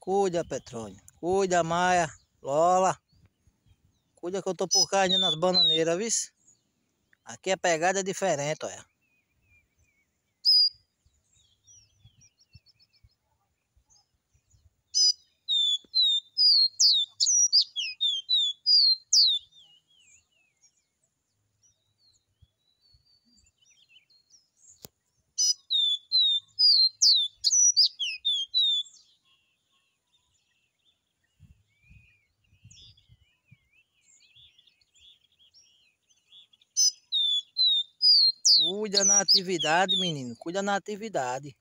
Cuida, Petrônio. Cuida, Maia. Lola. Cuida que eu tô por carne nas bananeiras, viu? Aqui a pegada é diferente, olha. Cuida na atividade, menino. Cuida na atividade.